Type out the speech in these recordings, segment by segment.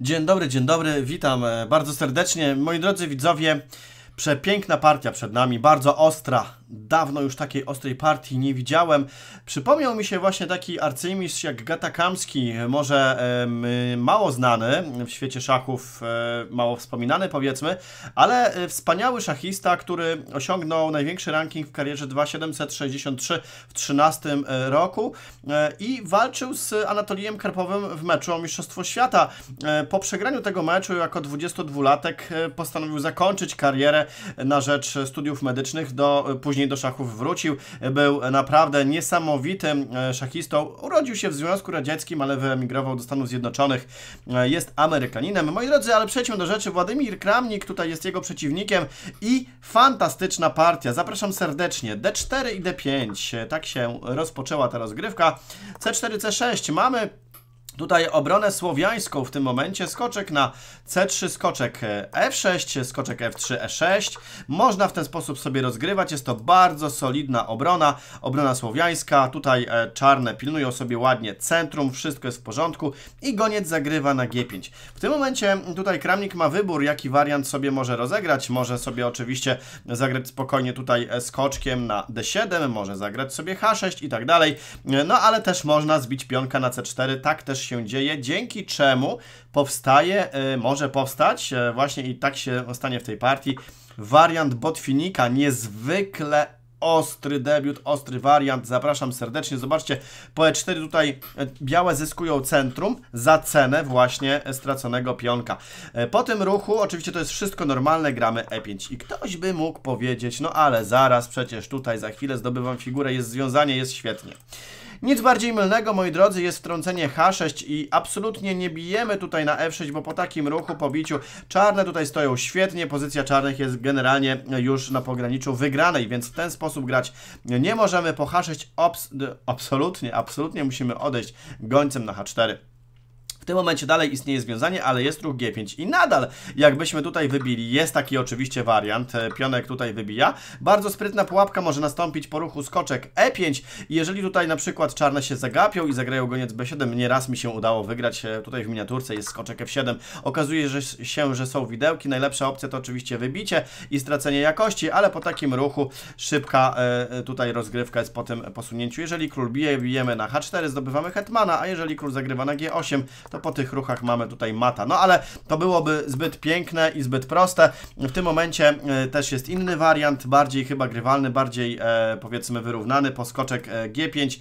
Dzień dobry, dzień dobry, witam e, bardzo serdecznie. Moi drodzy widzowie, Przepiękna partia przed nami, bardzo ostra. Dawno już takiej ostrej partii nie widziałem. Przypomniał mi się właśnie taki arcymistrz jak Gata Kamski, może y, mało znany w świecie szachów, y, mało wspominany powiedzmy, ale e, wspaniały szachista, który osiągnął największy ranking w karierze 2763 w 13 e, roku y, i walczył z Anatolijem Karpowym w meczu o Mistrzostwo Świata. Po przegraniu tego meczu jako 22-latek postanowił zakończyć karierę na rzecz studiów medycznych, do, później do szachów wrócił. Był naprawdę niesamowitym e, szachistą. Urodził się w Związku Radzieckim, ale wyemigrował do Stanów Zjednoczonych. E, jest Amerykaninem. Moi drodzy, ale przejdźmy do rzeczy. Władimir Kramnik tutaj jest jego przeciwnikiem i fantastyczna partia. Zapraszam serdecznie. D4 i D5. E, tak się rozpoczęła ta rozgrywka. C4, C6. Mamy Tutaj obronę słowiańską w tym momencie, skoczek na C3, skoczek e, F6, skoczek F3, E6. Można w ten sposób sobie rozgrywać, jest to bardzo solidna obrona, obrona słowiańska. Tutaj e, czarne pilnują sobie ładnie centrum, wszystko jest w porządku i goniec zagrywa na G5. W tym momencie tutaj kramnik ma wybór, jaki wariant sobie może rozegrać. Może sobie oczywiście zagrać spokojnie tutaj e, skoczkiem na D7, może zagrać sobie H6 i tak dalej. No ale też można zbić pionka na C4, tak też się dzieje, dzięki czemu powstaje, e, może powstać, e, właśnie i tak się stanie w tej partii, wariant Botfinika, niezwykle ostry debiut, ostry wariant, zapraszam serdecznie, zobaczcie, po E4 tutaj e, białe zyskują centrum za cenę właśnie straconego pionka. Po tym ruchu, oczywiście to jest wszystko normalne, gramy E5 i ktoś by mógł powiedzieć, no ale zaraz, przecież tutaj za chwilę zdobywam figurę, jest związanie, jest świetnie. Nic bardziej mylnego, moi drodzy, jest wtrącenie H6 i absolutnie nie bijemy tutaj na F6, bo po takim ruchu, po biciu, czarne tutaj stoją świetnie, pozycja czarnych jest generalnie już na pograniczu wygranej, więc w ten sposób grać nie możemy. Po H6 absolutnie, absolutnie musimy odejść gońcem na H4 tym momencie dalej istnieje związanie, ale jest ruch G5 i nadal jakbyśmy tutaj wybili, jest taki oczywiście wariant, e, pionek tutaj wybija, bardzo sprytna pułapka może nastąpić po ruchu skoczek E5 jeżeli tutaj na przykład czarne się zagapią i zagrają goniec B7, nie raz mi się udało wygrać, e, tutaj w miniaturce jest skoczek F7, okazuje się, że są widełki, najlepsza opcja to oczywiście wybicie i stracenie jakości, ale po takim ruchu szybka e, tutaj rozgrywka jest po tym posunięciu, jeżeli król bije, bijemy na H4, zdobywamy hetmana, a jeżeli król zagrywa na G8, to to po tych ruchach mamy tutaj mata. No ale to byłoby zbyt piękne i zbyt proste. W tym momencie e, też jest inny wariant, bardziej chyba grywalny, bardziej e, powiedzmy wyrównany, poskoczek e, G5,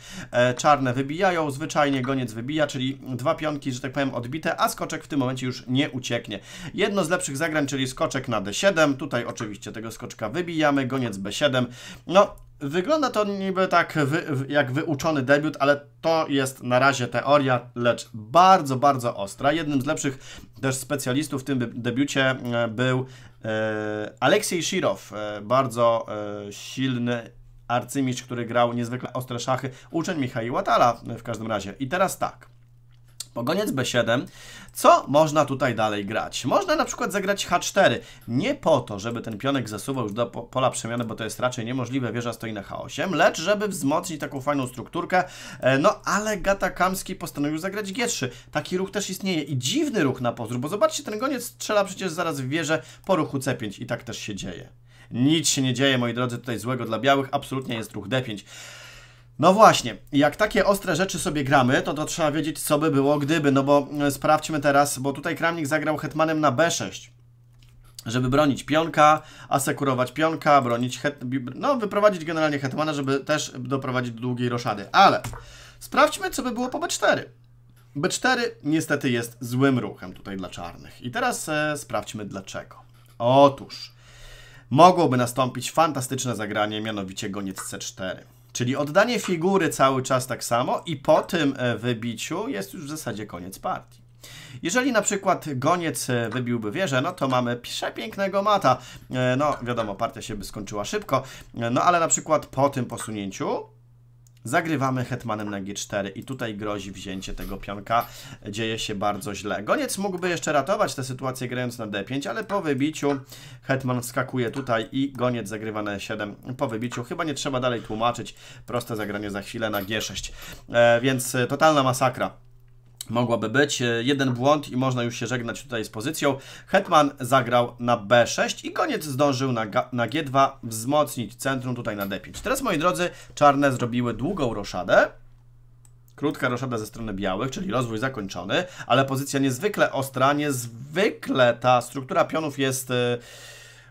czarne wybijają, zwyczajnie goniec wybija, czyli dwa pionki, że tak powiem, odbite, a skoczek w tym momencie już nie ucieknie. Jedno z lepszych zagrań, czyli skoczek na D7, tutaj oczywiście tego skoczka wybijamy, goniec B7, no Wygląda to niby tak wy, jak wyuczony debiut, ale to jest na razie teoria, lecz bardzo, bardzo ostra. Jednym z lepszych też specjalistów w tym debiucie e, był e, Aleksiej Shirow, e, bardzo e, silny arcymistrz, który grał niezwykle ostre szachy, uczeń Michała Tala e, w każdym razie. I teraz tak. Pogoniec B7. Co można tutaj dalej grać? Można na przykład zagrać H4. Nie po to, żeby ten pionek zasuwał już do pola przemiany, bo to jest raczej niemożliwe, wieża stoi na H8, lecz żeby wzmocnić taką fajną strukturkę. E, no ale Gata Kamski postanowił zagrać G3. Taki ruch też istnieje i dziwny ruch na pozór, bo zobaczcie, ten goniec strzela przecież zaraz w wieżę po ruchu C5 i tak też się dzieje. Nic się nie dzieje, moi drodzy, tutaj złego dla białych, absolutnie jest ruch D5. No właśnie, jak takie ostre rzeczy sobie gramy, to to trzeba wiedzieć, co by było gdyby, no bo e, sprawdźmy teraz, bo tutaj Kramnik zagrał hetmanem na B6, żeby bronić pionka, asekurować pionka, bronić, het... no wyprowadzić generalnie hetmana, żeby też doprowadzić do długiej roszady, ale sprawdźmy, co by było po B4. B4 niestety jest złym ruchem tutaj dla czarnych. I teraz e, sprawdźmy dlaczego. Otóż mogłoby nastąpić fantastyczne zagranie, mianowicie goniec C4. Czyli oddanie figury cały czas tak samo i po tym e, wybiciu jest już w zasadzie koniec partii. Jeżeli na przykład goniec e, wybiłby wieżę, no to mamy przepięknego mata. E, no wiadomo, partia się by skończyła szybko, no ale na przykład po tym posunięciu Zagrywamy hetmanem na g4 i tutaj grozi wzięcie tego pionka. Dzieje się bardzo źle. Goniec mógłby jeszcze ratować tę sytuację grając na d5, ale po wybiciu hetman wskakuje tutaj i goniec zagrywa na e7 po wybiciu. Chyba nie trzeba dalej tłumaczyć. Proste zagranie za chwilę na g6. E, więc totalna masakra mogłaby być. E, jeden błąd i można już się żegnać tutaj z pozycją. Hetman zagrał na B6 i koniec zdążył na, na G2 wzmocnić centrum tutaj na D5. Teraz, moi drodzy, czarne zrobiły długą roszadę. Krótka roszada ze strony białych, czyli rozwój zakończony, ale pozycja niezwykle ostra, niezwykle ta struktura pionów jest... Yy,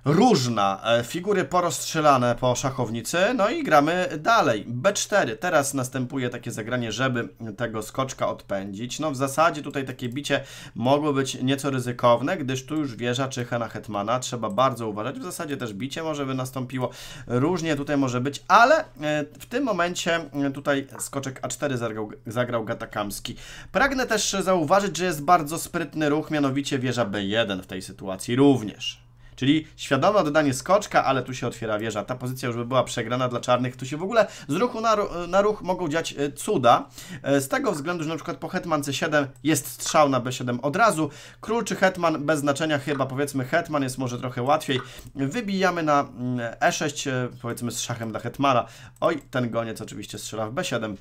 różna. E, figury porozstrzelane po szachownicy, no i gramy dalej. B4. Teraz następuje takie zagranie, żeby tego skoczka odpędzić. No w zasadzie tutaj takie bicie mogło być nieco ryzykowne, gdyż tu już wieża czyha na hetmana. Trzeba bardzo uważać. W zasadzie też bicie może by nastąpiło. Różnie tutaj może być, ale e, w tym momencie e, tutaj skoczek A4 zagrał, zagrał Gatakamski. Pragnę też zauważyć, że jest bardzo sprytny ruch, mianowicie wieża B1 w tej sytuacji również. Czyli świadome oddanie skoczka, ale tu się otwiera wieża. Ta pozycja już by była przegrana dla czarnych. Tu się w ogóle z ruchu na, ruch, na ruch mogą dziać e, cuda. E, z tego względu, że na przykład po hetman c7 jest strzał na b7 od razu. Król czy hetman bez znaczenia chyba. Powiedzmy hetman jest może trochę łatwiej. Wybijamy na mm, e6 e, powiedzmy z szachem dla hetmana. Oj, ten goniec oczywiście strzela w b7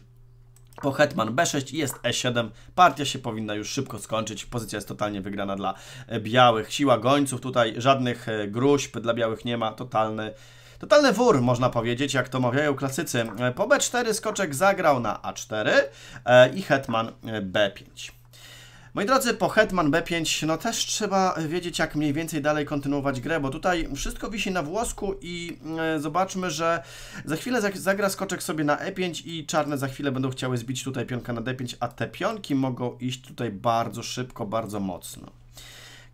po hetman b6 jest e7. Partia się powinna już szybko skończyć. Pozycja jest totalnie wygrana dla e, białych. Siła gońców tutaj, żadnych e, gruźb dla białych nie ma. Totalny Totalny wór, można powiedzieć, jak to mawiają klasycy. E, po b4 skoczek zagrał na a4 i hetman b5. Moi drodzy, po Hetman B5, no też trzeba wiedzieć, jak mniej więcej dalej kontynuować grę, bo tutaj wszystko wisi na włosku i e, zobaczmy, że za chwilę zagra skoczek sobie na E5 i czarne za chwilę będą chciały zbić tutaj pionka na D5, a te pionki mogą iść tutaj bardzo szybko, bardzo mocno.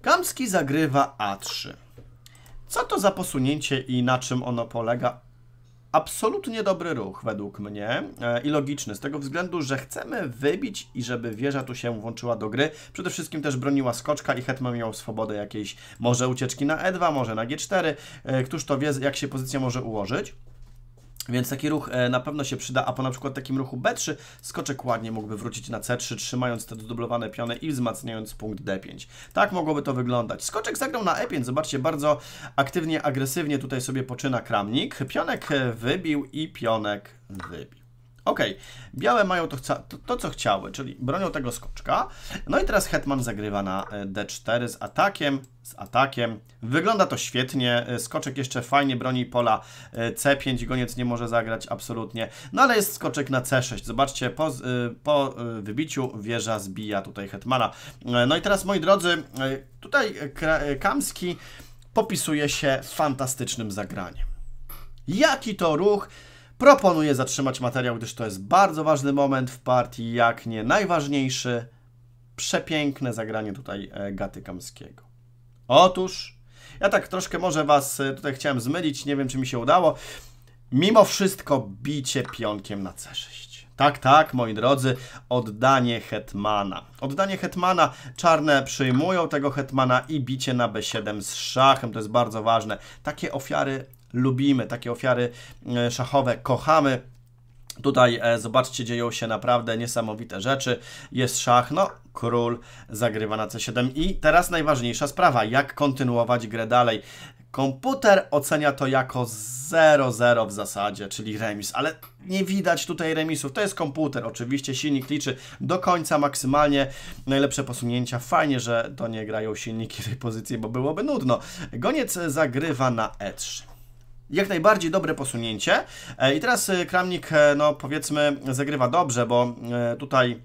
Kamski zagrywa A3. Co to za posunięcie i na czym ono polega? absolutnie dobry ruch według mnie e, i logiczny, z tego względu, że chcemy wybić i żeby wieża tu się włączyła do gry. Przede wszystkim też broniła skoczka i Hetman miał swobodę jakiejś, może ucieczki na E2, może na G4, e, któż to wie, jak się pozycja może ułożyć. Więc taki ruch e, na pewno się przyda, a po na przykład takim ruchu B3 skoczek ładnie mógłby wrócić na C3, trzymając te dublowane piony i wzmacniając punkt D5. Tak mogłoby to wyglądać. Skoczek zagrał na E5, zobaczcie, bardzo aktywnie, agresywnie tutaj sobie poczyna kramnik. Pionek e, wybił i pionek wybił. OK, białe mają to, to, to, co chciały, czyli bronią tego skoczka. No i teraz hetman zagrywa na e, d4 z atakiem, z atakiem. Wygląda to świetnie, e, skoczek jeszcze fajnie broni pola e, c5, goniec nie może zagrać absolutnie. No ale jest skoczek na c6, zobaczcie, po, po wybiciu wieża zbija tutaj hetmana. No i teraz moi drodzy, tutaj Kamski popisuje się fantastycznym zagraniem. Jaki to ruch! Proponuję zatrzymać materiał, gdyż to jest bardzo ważny moment w partii, jak nie najważniejszy. Przepiękne zagranie tutaj e, Gaty Kamskiego. Otóż, ja tak troszkę może Was e, tutaj chciałem zmylić, nie wiem czy mi się udało. Mimo wszystko bicie pionkiem na C6. Tak, tak, moi drodzy, oddanie hetmana. Oddanie hetmana, czarne przyjmują tego hetmana i bicie na b7 z szachem, to jest bardzo ważne. Takie ofiary lubimy, takie ofiary e, szachowe kochamy. Tutaj e, zobaczcie, dzieją się naprawdę niesamowite rzeczy. Jest szach, no król zagrywa na C7 i teraz najważniejsza sprawa, jak kontynuować grę dalej. Komputer ocenia to jako 0-0 w zasadzie, czyli remis, ale nie widać tutaj remisów. To jest komputer, oczywiście silnik liczy do końca maksymalnie najlepsze posunięcia. Fajnie, że to nie grają silniki tej pozycji, bo byłoby nudno. Goniec zagrywa na E3 jak najbardziej dobre posunięcie. E, I teraz e, Kramnik, e, no powiedzmy, zagrywa dobrze, bo tutaj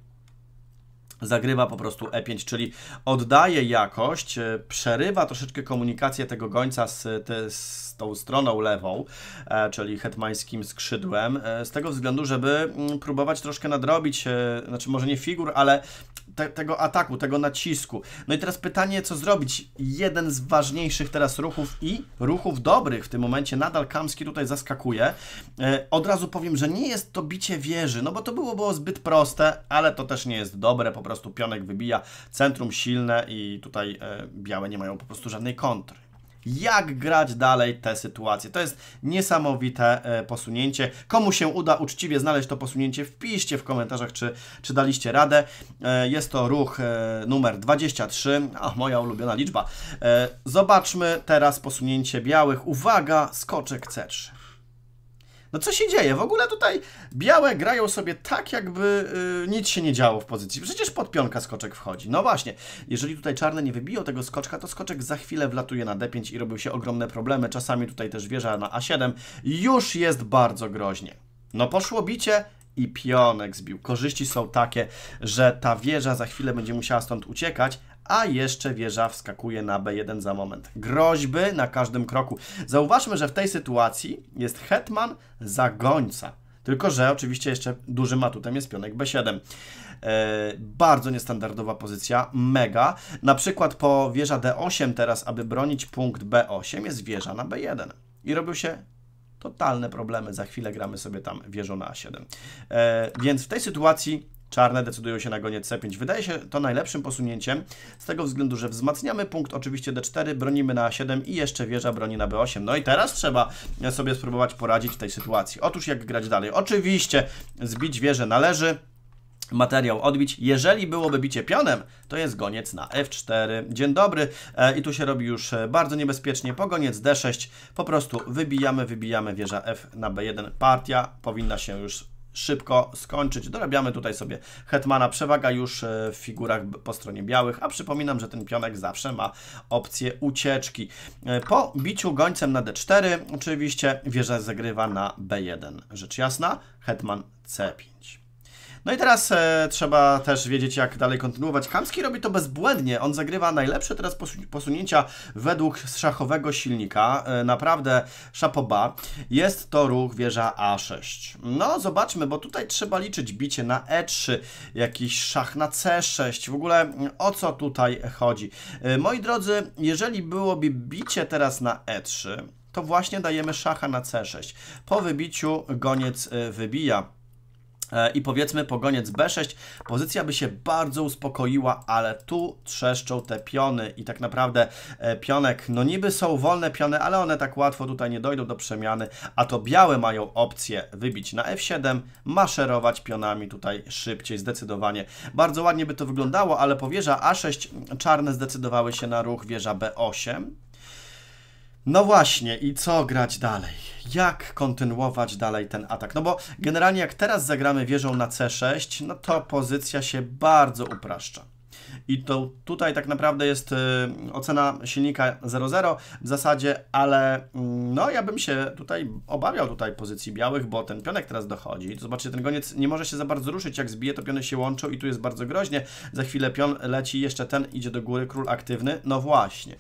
zagrywa po prostu E5, czyli oddaje jakość, e, przerywa troszeczkę komunikację tego gońca z, te, z tą stroną lewą, e, czyli hetmańskim skrzydłem, e, z tego względu, żeby mm, próbować troszkę nadrobić, znaczy może nie figur, ale te, tego ataku, tego nacisku. No i teraz pytanie, co zrobić? Jeden z ważniejszych teraz ruchów i ruchów dobrych w tym momencie, nadal Kamski tutaj zaskakuje. Od razu powiem, że nie jest to bicie wieży, no bo to było, było zbyt proste, ale to też nie jest dobre, po prostu pionek wybija, centrum silne i tutaj e, białe nie mają po prostu żadnej kontry jak grać dalej te sytuacje. To jest niesamowite e, posunięcie. Komu się uda uczciwie znaleźć to posunięcie, wpiszcie w komentarzach, czy, czy daliście radę. E, jest to ruch numer 23, a moja ulubiona liczba. Zobaczmy teraz posunięcie białych. Uwaga, skoczek C3. No co się dzieje? W ogóle tutaj białe grają sobie tak, jakby y, nic się nie działo w pozycji. Przecież pod pionka skoczek wchodzi. No właśnie, jeżeli tutaj czarne nie wybiją tego skoczka, to skoczek za chwilę wlatuje na D5 i robią się ogromne problemy. Czasami tutaj też wieża na A7. Już jest bardzo groźnie. No poszło bicie, i pionek zbił. Korzyści są takie, że ta wieża za chwilę będzie musiała stąd uciekać, a jeszcze wieża wskakuje na B1 za moment. Groźby na każdym kroku. Zauważmy, że w tej sytuacji jest hetman za gońca. Tylko, że oczywiście jeszcze dużym atutem jest pionek B7. Yy, e, bardzo niestandardowa pozycja, mega. Na przykład po wieża D8 teraz, aby bronić punkt B8 jest wieża na B1. I robił się totalne problemy. Za chwilę gramy sobie tam wieżą na A7. E, więc w tej sytuacji Czarne decydują się na goniec C5. Wydaje się to najlepszym posunięciem, z tego względu, że wzmacniamy punkt oczywiście D4, bronimy na A7 i jeszcze wieża broni na B8. No i teraz trzeba sobie spróbować poradzić w tej sytuacji. Otóż jak grać dalej? Oczywiście zbić wieżę należy, materiał odbić. Jeżeli byłoby bicie pionem, to jest goniec na F4. Dzień dobry. E, I tu się robi już e, bardzo niebezpiecznie. goniec D6. Po prostu wybijamy, wybijamy wieża F na B1. Partia powinna się już szybko skończyć. Dorabiamy tutaj sobie hetmana. Przewaga już e, w figurach po stronie białych, a przypominam, że ten pionek zawsze ma opcję ucieczki. Po biciu gońcem na D4 oczywiście wieża zagrywa na B1. Rzecz jasna, hetman C5. No i teraz e, trzeba też wiedzieć, jak dalej kontynuować. Kamski robi to bezbłędnie. On zagrywa najlepsze teraz posunięcia według szachowego silnika. E, naprawdę szapoba. Jest to ruch wieża A6. No, zobaczmy, bo tutaj trzeba liczyć bicie na E3, jakiś szach na C6. W ogóle mm, o co tutaj chodzi? E, moi drodzy, jeżeli byłoby bicie teraz na E3, to właśnie dajemy szacha na C6. Po wybiciu goniec e, wybija. E, i powiedzmy pogoniec B6, pozycja by się bardzo uspokoiła, ale tu trzeszczą te piony i tak naprawdę e, pionek, no niby są wolne piony, ale one tak łatwo tutaj nie dojdą do przemiany, a to białe mają opcję wybić na F7, maszerować pionami tutaj szybciej, zdecydowanie. Bardzo ładnie by to wyglądało, ale po wieża A6 czarne zdecydowały się na ruch wieża B8, no właśnie, i co grać dalej? Jak kontynuować dalej ten atak? No bo generalnie jak teraz zagramy wieżą na C6, no to pozycja się bardzo upraszcza. I to tutaj tak naprawdę jest y, ocena silnika 0,0 w zasadzie, ale mm, no ja bym się tutaj obawiał tutaj pozycji białych, bo ten pionek teraz dochodzi. To zobaczcie, ten goniec nie może się za bardzo ruszyć, jak zbije to piony się łączą i tu jest bardzo groźnie. Za chwilę pion leci, jeszcze ten idzie do góry, król aktywny, no właśnie.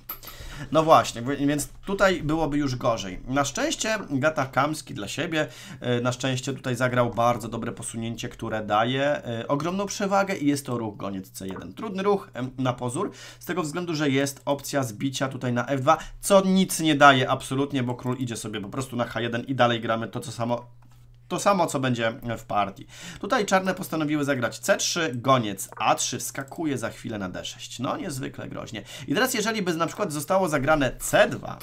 No właśnie, więc tutaj byłoby już gorzej. Na szczęście Gata Kamski dla siebie, e, na szczęście tutaj zagrał bardzo dobre posunięcie, które daje e, ogromną przewagę i jest to ruch goniec C1. Trudny ruch na pozór, z tego względu, że jest opcja zbicia tutaj na F2, co nic nie daje absolutnie, bo król idzie sobie po prostu na H1 i dalej gramy to, co samo to samo, co będzie w partii. Tutaj czarne postanowiły zagrać C3, goniec A3, wskakuje za chwilę na D6. No, niezwykle groźnie. I teraz, jeżeli by na przykład zostało zagrane C2,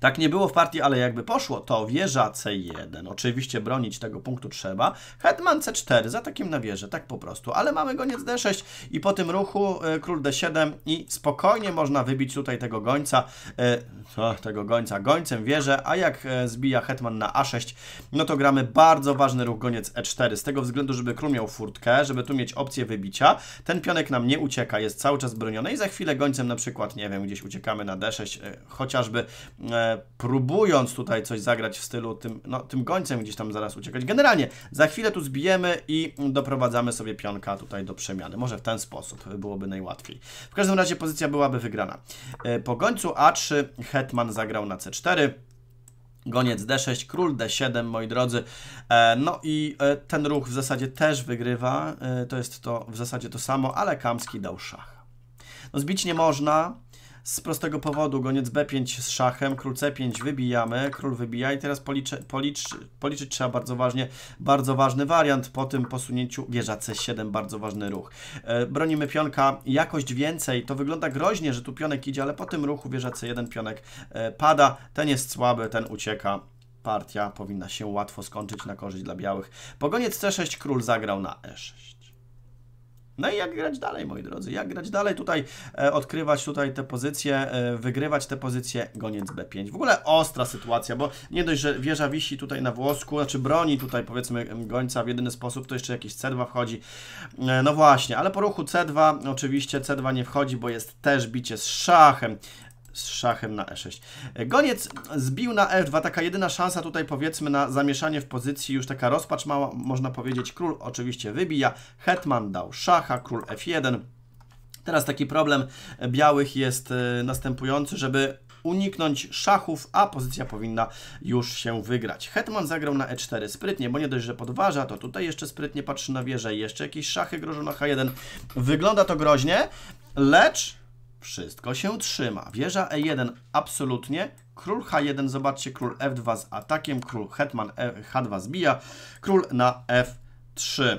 tak nie było w partii, ale jakby poszło, to wieża C1. Oczywiście bronić tego punktu trzeba. Hetman C4, za takim na wieżę, tak po prostu. Ale mamy goniec D6 i po tym ruchu e, król D7 i spokojnie można wybić tutaj tego gońca, e, tego gońca, gońcem wieżę, a jak e, zbija hetman na A6, no to gramy bardzo ważny ruch goniec E4, z tego względu, żeby król miał furtkę, żeby tu mieć opcję wybicia. Ten pionek nam nie ucieka, jest cały czas broniony i za chwilę gońcem na przykład, nie wiem, gdzieś uciekamy na D6, chociażby próbując tutaj coś zagrać w stylu tym, no, tym gońcem gdzieś tam zaraz uciekać. Generalnie za chwilę tu zbijemy i doprowadzamy sobie pionka tutaj do przemiany. Może w ten sposób byłoby najłatwiej. W każdym razie pozycja byłaby wygrana. E, po gońcu A3 Hetman zagrał na C4. Goniec D6, król D7, moi drodzy. E, no i e, ten ruch w zasadzie też wygrywa. To jest to w zasadzie to samo, ale Kamski dał szach. No zbić nie można, z prostego powodu, goniec b5 z szachem, król c5 wybijamy, król wybija i teraz policzy, policz policzyć trzeba bardzo ważnie, bardzo ważny wariant po tym posunięciu wieża c7, bardzo ważny ruch. E, bronimy pionka jakość więcej, to wygląda groźnie, że tu pionek idzie, ale po tym ruchu wieża c1 pionek e, pada, ten jest słaby, ten ucieka, partia powinna się łatwo skończyć na korzyść dla białych. Pogoniec C6, król zagrał na E6. No i jak grać dalej, moi drodzy? Jak grać dalej? Tutaj e, odkrywać tutaj te pozycje, e, wygrywać te pozycje, goniec B5. W ogóle ostra sytuacja, bo nie dość, że wieża wisi tutaj na włosku, znaczy broni tutaj powiedzmy gońca w jedyny sposób, to jeszcze jakiś C2 wchodzi. E, no właśnie, ale po ruchu C2 oczywiście C2 nie wchodzi, bo jest też bicie z szachem z szachem na e6. E, Goniec zbił na f2, e taka jedyna szansa tutaj powiedzmy na zamieszanie w pozycji, już taka rozpacz mała, można powiedzieć. Król oczywiście wybija, hetman dał szacha, król f1. Teraz taki problem białych jest e, następujący, żeby uniknąć szachów, a pozycja powinna już się wygrać. Hetman zagrał na e4 sprytnie, bo nie dość, że podważa, to tutaj jeszcze sprytnie patrzy na wieżę, jeszcze jakieś szachy grożą na h1. Wygląda to groźnie, lecz wszystko się trzyma. Wieża E1 absolutnie. Król H1, zobaczcie, król F2 z atakiem, król hetman e, H2 zbija, król na F3.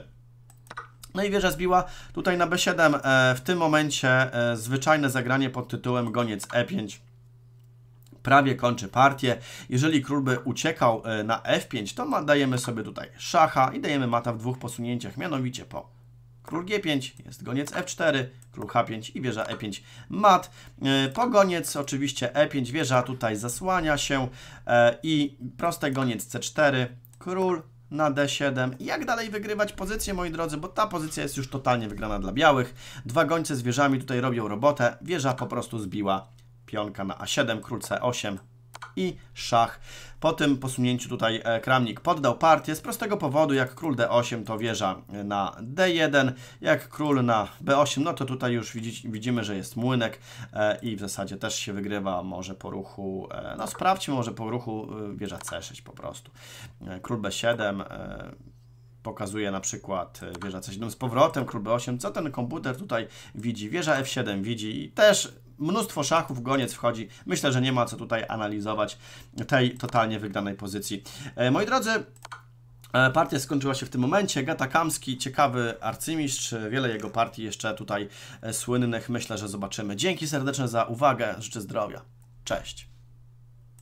No i wieża zbiła tutaj na B7. E, w tym momencie e, zwyczajne zagranie pod tytułem goniec E5 prawie kończy partię. Jeżeli król by uciekał na F5, to ma, dajemy sobie tutaj szacha i dajemy mata w dwóch posunięciach, mianowicie po król G5, jest goniec F4, król H5 i wieża E5 mat. E, pogoniec oczywiście E5, wieża tutaj zasłania się e, i proste goniec C4, król na D7. Jak dalej wygrywać pozycję, moi drodzy, bo ta pozycja jest już totalnie wygrana dla białych. Dwa gońce z wieżami tutaj robią robotę, wieża po prostu zbiła pionka na A7, król C8, i szach. Po tym posunięciu tutaj e, kramnik poddał partię z prostego powodu, jak król d8 to wieża e, na d1, jak król na b8, no to tutaj już widzimy, że jest młynek e, i w zasadzie też się wygrywa może po ruchu, no sprawdźmy może po ruchu wieża c6 po prostu. Król b7, pokazuje na przykład wieża C7 z powrotem, król B8, co ten komputer tutaj widzi, wieża F7 widzi i też mnóstwo szachów, goniec wchodzi. Myślę, że nie ma co tutaj analizować tej totalnie wygranej pozycji. E, moi drodzy, e, Partia skończyła się w tym momencie. Gata Kamski, ciekawy arcymistrz, wiele jego partii jeszcze tutaj e, słynnych, myślę, że zobaczymy. Dzięki serdeczne za uwagę, życzę zdrowia. Cześć.